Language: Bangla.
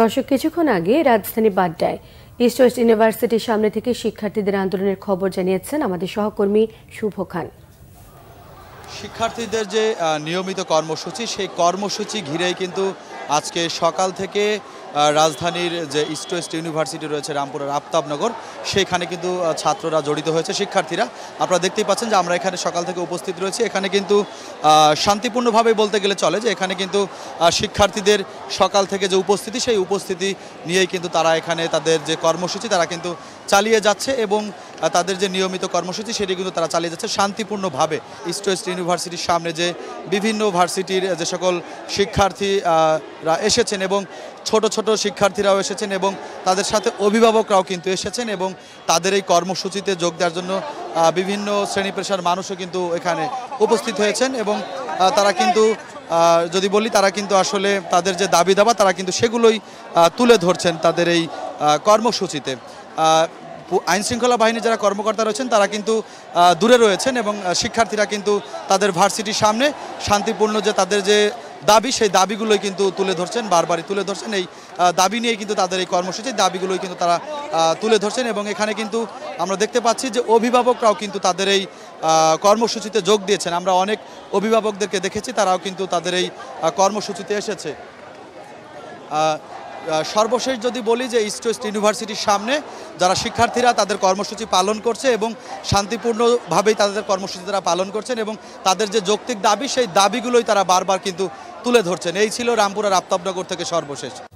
দর্শক কিছুক্ষণ আগে রাজধানী বাড্ডায় ইস্ট ওয়েস্ট ইউনিভার্সিটির সামনে থেকে শিক্ষার্থীদের আন্দোলনের খবর জানিয়েছেন আমাদের সহকর্মী শুভ খান শিক্ষার্থীদের যে নিয়মিত কর্মসূচি সেই কর্মসূচি ঘিরেই কিন্তু আজকে সকাল থেকে রাজধানীর যে ইস্ট ওয়েস্ট ইউনিভার্সিটি রয়েছে রামপুরের আফতাবনগর সেখানে কিন্তু ছাত্ররা জড়িত হয়েছে শিক্ষার্থীরা আপনারা দেখতেই পাচ্ছেন যে আমরা এখানে সকাল থেকে উপস্থিত রয়েছি এখানে কিন্তু শান্তিপূর্ণভাবে বলতে গেলে চলে যে এখানে কিন্তু শিক্ষার্থীদের সকাল থেকে যে উপস্থিতি সেই উপস্থিতি নিয়েই কিন্তু তারা এখানে তাদের যে কর্মসূচি তারা কিন্তু চালিয়ে যাচ্ছে এবং তাদের যে নিয়মিত কর্মসূচি সেটি কিন্তু তারা চালিয়ে যাচ্ছে শান্তিপূর্ণভাবে ইস্ট ওয়েস্ট ইউনিভার্সিটির সামনে যে বিভিন্ন ভার্সিটির যে সকল শিক্ষার্থীরা এসেছেন এবং ছোট ছোট শিক্ষার্থীরাও এসেছেন এবং তাদের সাথে অভিভাবকরাও কিন্তু এসেছেন এবং তাদের এই কর্মসূচিতে যোগ দেওয়ার জন্য বিভিন্ন শ্রেণী পেশার মানুষও কিন্তু এখানে উপস্থিত হয়েছেন এবং তারা কিন্তু যদি বলি তারা কিন্তু আসলে তাদের যে দাবি দাবা তারা কিন্তু সেগুলোই তুলে ধরছেন তাদের এই কর্মসূচিতে আইন শৃঙ্খলা বাহিনী যারা কর্মকর্তা রয়েছেন তারা কিন্তু দূরে রয়েছেন এবং শিক্ষার্থীরা কিন্তু তাদের ভার্সিটির সামনে শান্তিপূর্ণ যে তাদের যে দাবি সেই দাবিগুলোই কিন্তু তুলে ধরছেন বারবারই তুলে ধরছেন এই দাবি নিয়ে কিন্তু তাদের এই কর্মসূচি দাবিগুলোই কিন্তু তারা তুলে ধরছেন এবং এখানে কিন্তু আমরা দেখতে পাচ্ছি যে অভিভাবকরাও কিন্তু তাদের এই কর্মসূচিতে যোগ দিয়েছেন আমরা অনেক অভিভাবকদেরকে দেখেছি তারাও কিন্তু তাদের এই কর্মসূচিতে এসেছে সর্বশেষ যদি বলি যে ইস্ট ওয়েস্ট ইউনিভার্সিটির সামনে যারা শিক্ষার্থীরা তাদের কর্মসূচি পালন করছে এবং শান্তিপূর্ণভাবেই তাদের কর্মসূচি তারা পালন করছেন এবং তাদের যে যৌক্তিক দাবি সেই দাবিগুলোই তারা বারবার কিন্তু তুলে ধরছেন এই ছিল রামপুরা রাপ্তাবনগর থেকে সর্বশেষ